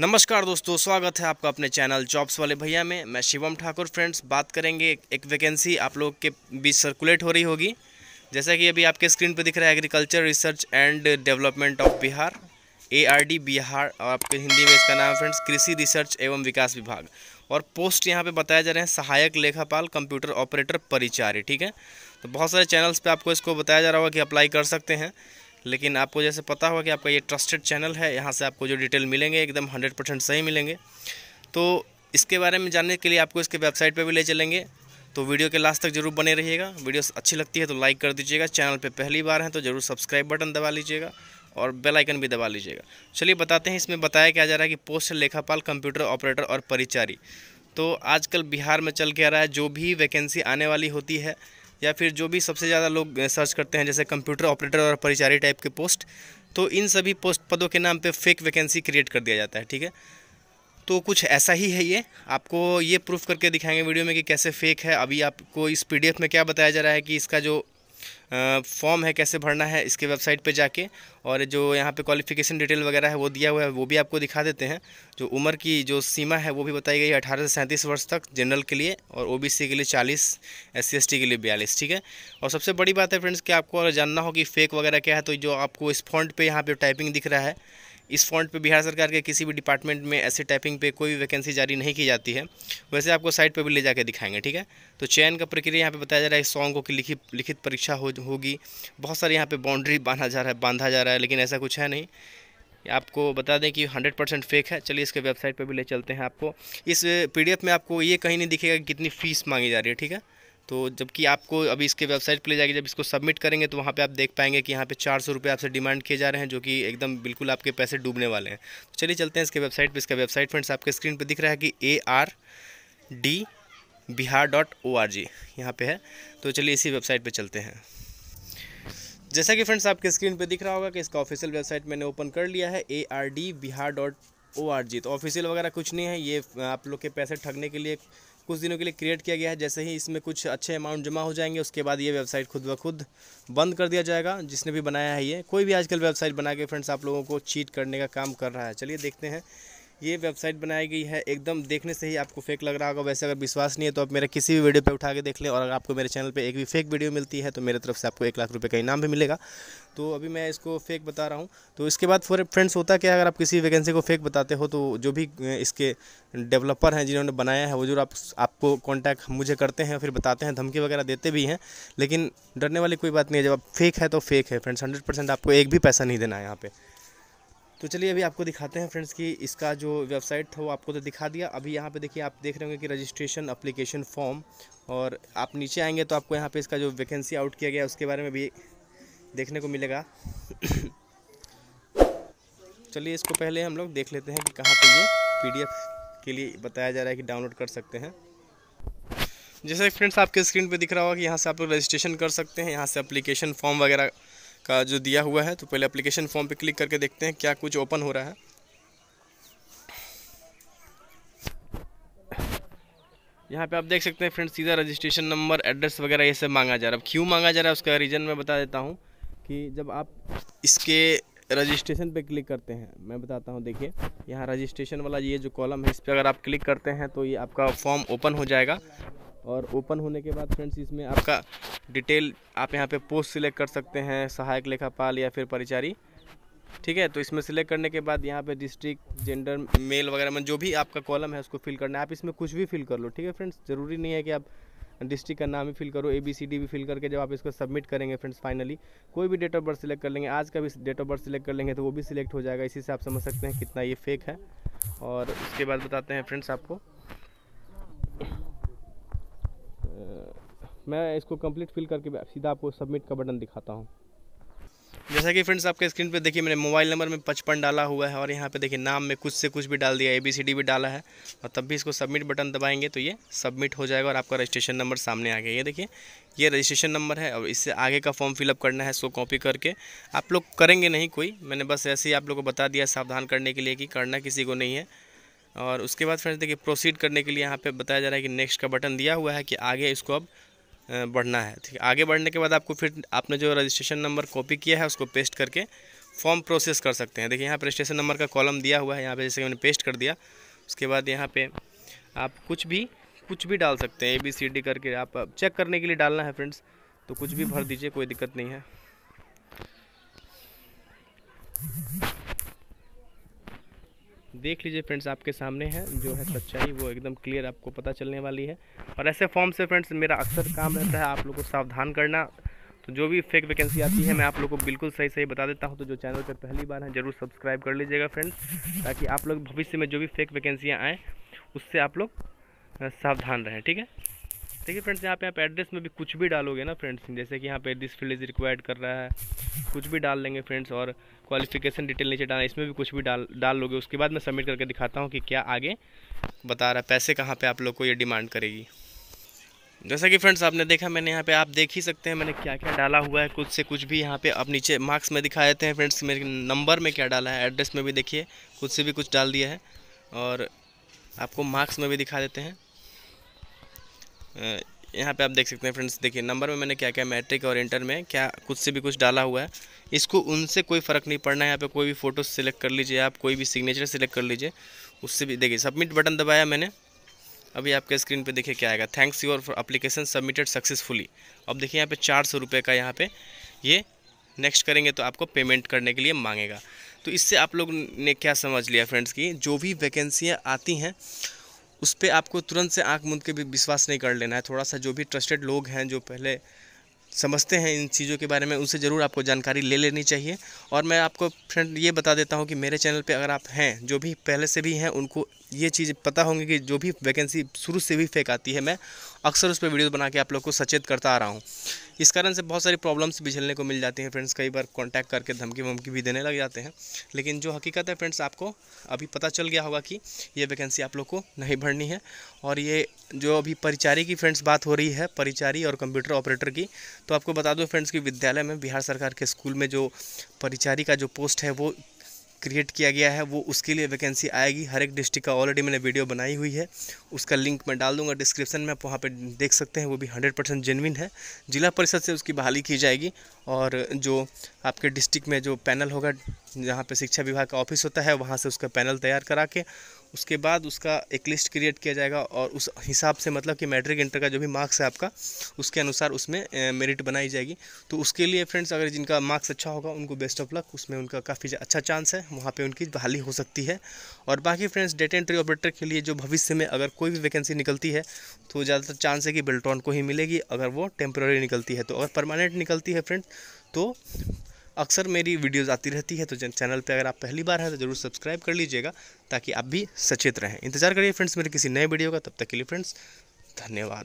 नमस्कार दोस्तों स्वागत है आपका अपने चैनल जॉब्स वाले भैया में मैं शिवम ठाकुर फ्रेंड्स बात करेंगे एक वैकेंसी आप लोग के बीच सर्कुलेट हो रही होगी जैसा कि अभी आपके स्क्रीन पर दिख रहा है agriculture research and development of Bihar D Bihar और आपके हिंदी में इसका नाम है फ्रेंड्स कृषि रिसर्च एवं विकास विभाग और पोस्ट यहाँ पे बताए जा रहे हैं सहायक लेखापाल कंप्यूटर ऑपरेटर परिचार्य ठीक है तो बहुत सारे चैनल्स पे आपको इसको बताया जा रहा होगा कि अप्लाई कर सकते हैं लेकिन आपको जैसे पता होगा कि आपका ये ट्रस्टेड चैनल है यहाँ से आपको जो डिटेल मिलेंगे एकदम हंड्रेड परसेंट सही मिलेंगे तो इसके बारे में जानने के लिए आपको इसके वेबसाइट पर भी ले चलेंगे तो वीडियो के लास्ट तक जरूर बने रहिएगा वीडियो अच्छी लगती है तो लाइक कर दीजिएगा चैनल पर पहली बार हैं तो ज़रूर सब्सक्राइब बटन दबा लीजिएगा और बेल आइकन भी दबा लीजिएगा चलिए बताते हैं इसमें बताया क्या जा रहा है कि पोस्ट लेखापाल कंप्यूटर ऑपरेटर और परिचारी तो आजकल बिहार में चल के आ रहा है जो भी वैकेंसी आने वाली होती है या फिर जो भी सबसे ज़्यादा लोग सर्च करते हैं जैसे कंप्यूटर ऑपरेटर और परिचारी टाइप के पोस्ट तो इन सभी पोस्ट पदों के नाम पे फेक वैकेंसी क्रिएट कर दिया जाता है ठीक है तो कुछ ऐसा ही है ये आपको ये प्रूफ करके दिखाएंगे वीडियो में कि कैसे फेक है अभी आपको इस पीडीएफ में क्या बताया जा रहा है कि इसका जो फॉर्म है कैसे भरना है इसके वेबसाइट पे जाके और जो यहाँ पे क्वालिफिकेशन डिटेल वगैरह है वो दिया हुआ है वो भी आपको दिखा देते हैं जो उम्र की जो सीमा है वो भी बताई गई है अठारह से सैंतीस वर्ष तक जनरल के लिए और ओ के लिए चालीस एस सी के लिए बयालीस ठीक है और सबसे बड़ी बात है फ्रेंड्स कि आपको अगर जानना हो कि फ़ेक वगैरह क्या है तो जो आपको इस फॉन्ट पर यहाँ पर टाइपिंग दिख रहा है इस फॉन्ट पे बिहार सरकार के किसी भी डिपार्टमेंट में ऐसे टाइपिंग पे कोई भी वैकेंसी जारी नहीं की जाती है वैसे आपको साइट पे भी ले जाकर दिखाएंगे ठीक है तो चयन का प्रक्रिया यहाँ पे बताया जा रहा है सॉन्ग को कि लिखित लिखित परीक्षा हो होगी बहुत सारे यहाँ पर बाउंड्री बांधा जा रहा है बांधा जा रहा है लेकिन ऐसा कुछ है नहीं आपको बता दें कि हंड्रेड परसेंट फेक है चलिए इसके वेबसाइट पर भी ले चलते हैं आपको इस पी में आपको ये कहीं नहीं दिखेगा कि कितनी फ़ीस मांगी जा रही है ठीक है तो जबकि आपको अभी इसके वेबसाइट पर ले जाएगी जब इसको सबमिट करेंगे तो वहाँ पे आप देख पाएंगे कि यहाँ पे चार सौ रुपये आपसे डिमांड किए जा रहे हैं जो कि एकदम बिल्कुल आपके पैसे डूबने वाले हैं तो चलिए चलते हैं इसके वेबसाइट पे इसका वेबसाइट फ्रेंड्स आपके स्क्रीन पर दिख रहा है कि A R D Bihar dot O R G यहाँ पर है तो चलिए इसी वेबसाइट पर चलते हैं जैसा कि फ्रेंड्स आपके स्क्रीन पर दिख रहा होगा कि इसका ऑफिशियल वेबसाइट मैंने ओपन कर लिया है A R D Bihar dot O R G तो ऑफिशियल वगैरह कुछ नहीं है ये आप लोग के पैसे ठगने के लिए कुछ दिनों के लिए क्रिएट किया गया है जैसे ही इसमें कुछ अच्छे अमाउंट जमा हो जाएंगे उसके बाद ये वेबसाइट खुद ब खुद बंद कर दिया जाएगा जिसने भी बनाया है ये कोई भी आजकल वेबसाइट बना के फ्रेंड्स आप लोगों को चीट करने का काम कर रहा है चलिए देखते हैं ये वेबसाइट बनाई गई है एकदम देखने से ही आपको फेक लग रहा होगा वैसे अगर विश्वास नहीं है तो आप मेरा किसी भी वीडियो पे उठा के देख लें और अगर आपको मेरे चैनल पे एक भी फेक वीडियो मिलती है तो मेरे तरफ से आपको एक लाख रुपये का इनाम भी मिलेगा तो अभी मैं इसको फेक बता रहा हूँ तो इसके बाद फॉर फ्रेंड्स होता क्या अगर आप किसी वैकेंसी को फेक बताते हो तो जो भी इसके डेवलपर हैं जिन्होंने बनाया है वो जो आप आपको कॉन्टैक्ट मुझे करते हैं फिर बताते हैं धमकी वगैरह देते भी हैं लेकिन डरने वाली कोई बात नहीं है जब आप फेक तो है तो फेक है फ्रेंड्स हंड्रेड आपको एक भी पैसा नहीं देना है यहाँ पर तो चलिए अभी आपको दिखाते हैं फ्रेंड्स कि इसका जो वेबसाइट था वो आपको तो दिखा दिया अभी यहाँ पे देखिए आप देख रहे होंगे कि रजिस्ट्रेशन अप्लीकेशन फॉर्म और आप नीचे आएंगे तो आपको यहाँ पे इसका जो वैकेंसी आउट किया गया उसके बारे में भी देखने को मिलेगा चलिए इसको पहले हम लोग देख लेते हैं कि कहाँ पर ये पी के लिए बताया जा रहा है कि डाउनलोड कर सकते हैं जैसे फ्रेंड्स आपके स्क्रीन पर दिख रहा होगा कि यहाँ से आप लोग रजिस्ट्रेशन कर सकते हैं यहाँ से अप्लीकेशन फॉर्म वगैरह का जो दिया हुआ है तो पहले एप्लीकेशन फॉर्म पे क्लिक करके देखते हैं क्या कुछ ओपन हो रहा है यहाँ पे आप देख सकते हैं फ्रेंड सीधा रजिस्ट्रेशन नंबर एड्रेस वगैरह ये सब मांगा जा रहा है अब क्यों मांगा जा रहा है उसका रीज़न मैं बता देता हूँ कि जब आप इसके रजिस्ट्रेशन पे क्लिक करते हैं मैं बताता हूँ देखिए यहाँ रजिस्ट्रेशन वाला ये जो कॉलम है इस पर अगर आप क्लिक करते हैं तो ये आपका फॉर्म ओपन हो जाएगा और ओपन होने के बाद फ्रेंड्स इसमें आपका डिटेल आप यहाँ पे पोस्ट सिलेक्ट कर सकते हैं सहायक लेखापाल या फिर परिचारी ठीक है तो इसमें सिलेक्ट करने के बाद यहाँ पे डिस्ट्रिक्ट जेंडर मेल वगैरह में मतलब जो भी आपका कॉलम है उसको फिल करना है आप इसमें कुछ भी फिल कर लो ठीक है फ्रेंड्स ज़रूरी नहीं है कि आप डिस्ट्रिक्ट का नाम ही फिल करो ए बी सी डी भी फिल करके जब आप इसको सबमिट करेंगे फ्रेंड्स फाइनली कोई भी डेट ऑफ बर्थ सिलेक्ट कर लेंगे आज का भी डेट ऑफ बर्थ सिलेक्ट कर लेंगे तो वो भी सिलेक्ट हो जाएगा इसी से आप समझ सकते हैं कितना ये फेक है और उसके बाद बताते हैं फ्रेंड्स आपको मैं इसको कंप्लीट फिल करके सीधा आपको सबमिट का बटन दिखाता हूँ जैसा कि फ्रेंड्स आपके स्क्रीन पे देखिए मैंने मोबाइल नंबर में पचपन डाला हुआ है और यहाँ पे देखिए नाम में कुछ से कुछ भी डाल दिया ए बी सी डी भी डाला है और तब भी इसको सबमिट बटन दबाएंगे तो ये सबमिट हो जाएगा और आपका रजिस्ट्रेशन नंबर सामने आ गया ये देखिए ये रजिस्ट्रेशन नंबर है और इससे आगे का फॉर्म फिलअप करना है इसको कॉपी करके आप लोग करेंगे नहीं कोई मैंने बस ऐसे ही आप लोग को बता दिया सावधान करने के लिए कि करना किसी को नहीं है और उसके बाद फ्रेंड्स देखिए प्रोसीड करने के लिए यहाँ पर बताया जा रहा है कि नेक्स्ट का बटन दिया हुआ है कि आगे इसको अब बढ़ना है ठीक है आगे बढ़ने के बाद आपको फिर आपने जो रजिस्ट्रेशन नंबर कॉपी किया है उसको पेस्ट करके फॉर्म प्रोसेस कर सकते हैं देखिए यहाँ पर रजिस्ट्रेशन नंबर का कॉलम दिया हुआ है यहाँ पे जैसे मैंने पेस्ट कर दिया उसके बाद यहाँ पे आप कुछ भी कुछ भी डाल सकते हैं ए बी सी डी करके आप चेक करने के लिए डालना है फ्रेंड्स तो कुछ भी भर दीजिए कोई दिक्कत नहीं है देख लीजिए फ्रेंड्स आपके सामने है जो है सच्चाई वो एकदम क्लियर आपको पता चलने वाली है और ऐसे फॉर्म से फ्रेंड्स मेरा अक्सर काम रहता है आप लोग को सावधान करना तो जो भी फेक वैकेंसी आती है मैं आप लोग को बिल्कुल सही सही बता देता हूँ तो जो चैनल पर पहली बार है ज़रूर सब्सक्राइब कर लीजिएगा फ्रेंड्स ताकि आप लोग भविष्य में जो भी फेक वैकेंसियाँ आएँ उससे आप लोग सावधान रहें ठीक है देखिए फ्रेंड्स यहाँ पे आप एड्रेस में भी कुछ भी डालोगे ना फ्रेंड्स जैसे कि यहाँ पे दिस फील्ड इज रिक्वायर्ड कर रहा है कुछ भी डाल देंगे फ्रेंड्स और क्वालिफिकेशन डिटेल नीचे डालना इसमें भी कुछ भी डाल डाल लोगे उसके बाद मैं सबमिट करके दिखाता हूँ कि क्या आगे बता रहा है पैसे कहाँ पर आप लोग को ये डिमांड करेगी जैसा कि फ्रेंड्स आपने देखा मैंने यहाँ पे आप देख ही सकते हैं मैंने क्या क्या डाला हुआ है कुछ से कुछ भी यहाँ पे आप नीचे मार्क्स में दिखा देते हैं फ्रेंड्स मेरे नंबर में क्या डाला है एड्रेस में भी देखिए कुछ से भी कुछ डाल दिया है और आपको मार्क्स में भी दिखा देते हैं यहाँ पे आप देख सकते हैं फ्रेंड्स देखिए नंबर में मैंने क्या क्या मैट्रिक और इंटर में क्या कुछ से भी कुछ डाला हुआ है इसको उनसे कोई फ़र्क नहीं पड़ना है यहाँ पे कोई भी फ़ोटो सेलेक्ट कर लीजिए आप कोई भी सिग्नेचर सेलेक्ट कर लीजिए उससे भी देखिए सबमिट बटन दबाया मैंने अभी आपके स्क्रीन पर देखिए क्या आएगा thanks your for application submitted successfully अब देखिए यहाँ पर चार सौ रुपये का यहाँ पर ये नेक्स्ट करेंगे तो आपको पेमेंट करने के लिए मांगेगा तो इससे आप लोग ने क्या समझ लिया फ्रेंड्स की जो भी वैकेंसियाँ आती हैं उस पर आपको तुरंत से आंख मूंद के भी विश्वास नहीं कर लेना है थोड़ा सा जो भी ट्रस्टेड लोग हैं जो पहले समझते हैं इन चीज़ों के बारे में उनसे ज़रूर आपको जानकारी ले लेनी चाहिए और मैं आपको फ्रेंड ये बता देता हूँ कि मेरे चैनल पे अगर आप हैं जो भी पहले से भी हैं उनको ये चीज़ पता होंगी कि जो भी वैकेंसी शुरू से भी फेंक आती है मैं अक्सर उस पर वीडियो बना के आप लोग को सचेत करता आ रहा हूँ इस कारण से बहुत सारी प्रॉब्लम्स भी झेलने को मिल जाती हैं फ्रेंड्स कई बार कॉन्टैक्ट करके धमकी वमकी भी देने लग जाते हैं लेकिन जो हकीकत है फ्रेंड्स आपको अभी पता चल गया होगा कि ये वैकेंसी आप लोग को नहीं भरनी है और ये जो अभी परिचारी की फ्रेंड्स बात हो रही है परिचारी और कंप्यूटर ऑपरेटर की तो आपको बता दूँ फ्रेंड्स कि विद्यालय में बिहार सरकार के स्कूल में जो परिचारी का जो पोस्ट है वो क्रिएट किया गया है वो उसके लिए वैकेंसी आएगी हर एक डिस्ट्रिक्ट का ऑलरेडी मैंने वीडियो बनाई हुई है उसका लिंक मैं डाल दूंगा डिस्क्रिप्शन में आप वहाँ पे देख सकते हैं वो भी हंड्रेड परसेंट जेनविन है जिला परिषद से उसकी बहाली की जाएगी और जो आपके डिस्ट्रिक्ट में जो पैनल होगा जहाँ पे शिक्षा विभाग का ऑफिस होता है वहाँ से उसका पैनल तैयार करा के उसके बाद उसका एक लिस्ट क्रिएट किया जाएगा और उस हिसाब से मतलब कि मैट्रिक इंटर का जो भी मार्क्स है आपका उसके अनुसार उसमें मेरिट बनाई जाएगी तो उसके लिए फ्रेंड्स अगर जिनका मार्क्स अच्छा होगा उनको बेस्ट ऑफ लक उसमें उनका काफ़ी अच्छा चांस है वहाँ पर उनकी बहाली हो सकती है और बाकी फ्रेंड्स डेटा एंट्री ऑपरेटर के लिए जो भविष्य में अगर कोई भी वैकेंसी निकलती है तो ज़्यादातर चांस है कि बेल्टॉन को ही मिलेगी अगर वो टेम्प्रेरी निकलती है तो अगर परमानेंट निकलती है फ्रेंड्स तो अक्सर मेरी वीडियोज़ आती रहती है तो चैनल पर अगर आप पहली बार हैं तो ज़रूर सब्सक्राइब कर लीजिएगा ताकि आप भी सचेत रहें इंतजार करिए फ्रेंड्स मेरे किसी नए वीडियो का तब तक के लिए फ्रेंड्स धन्यवाद